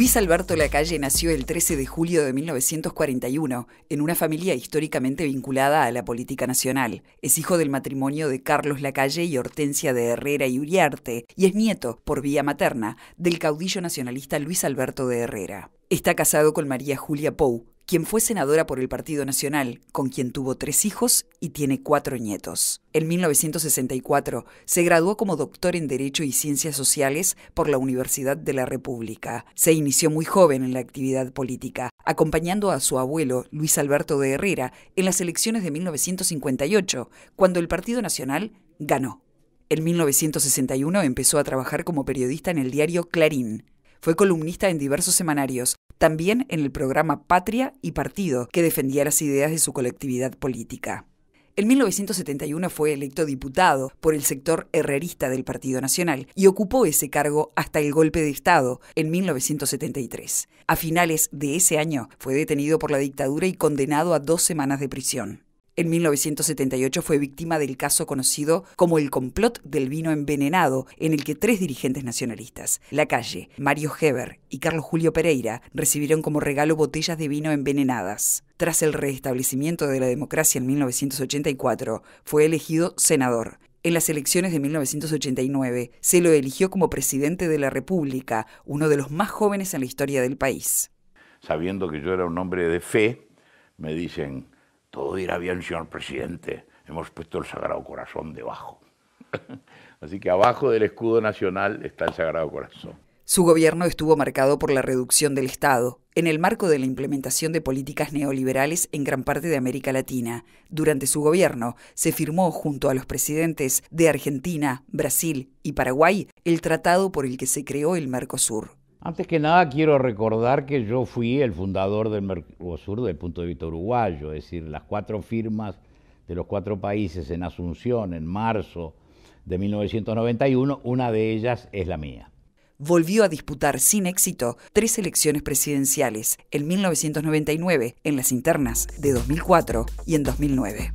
Luis Alberto Lacalle nació el 13 de julio de 1941 en una familia históricamente vinculada a la política nacional. Es hijo del matrimonio de Carlos Lacalle y Hortensia de Herrera y Uriarte y es nieto, por vía materna, del caudillo nacionalista Luis Alberto de Herrera. Está casado con María Julia Pou, quien fue senadora por el Partido Nacional, con quien tuvo tres hijos y tiene cuatro nietos. En 1964 se graduó como doctor en Derecho y Ciencias Sociales por la Universidad de la República. Se inició muy joven en la actividad política, acompañando a su abuelo, Luis Alberto de Herrera, en las elecciones de 1958, cuando el Partido Nacional ganó. En 1961 empezó a trabajar como periodista en el diario Clarín. Fue columnista en diversos semanarios, también en el programa Patria y Partido, que defendía las ideas de su colectividad política. En 1971 fue electo diputado por el sector herrerista del Partido Nacional y ocupó ese cargo hasta el golpe de Estado en 1973. A finales de ese año fue detenido por la dictadura y condenado a dos semanas de prisión. En 1978 fue víctima del caso conocido como el complot del vino envenenado, en el que tres dirigentes nacionalistas, La Calle, Mario Heber y Carlos Julio Pereira, recibieron como regalo botellas de vino envenenadas. Tras el restablecimiento de la democracia en 1984, fue elegido senador. En las elecciones de 1989 se lo eligió como presidente de la República, uno de los más jóvenes en la historia del país. Sabiendo que yo era un hombre de fe, me dicen, todo irá bien, señor presidente. Hemos puesto el Sagrado Corazón debajo. Así que abajo del escudo nacional está el Sagrado Corazón. Su gobierno estuvo marcado por la reducción del Estado, en el marco de la implementación de políticas neoliberales en gran parte de América Latina. Durante su gobierno se firmó junto a los presidentes de Argentina, Brasil y Paraguay el tratado por el que se creó el Mercosur. Antes que nada quiero recordar que yo fui el fundador del Mercosur del punto de vista uruguayo, es decir, las cuatro firmas de los cuatro países en Asunción en marzo de 1991, una de ellas es la mía. Volvió a disputar sin éxito tres elecciones presidenciales, en 1999, en las internas de 2004 y en 2009.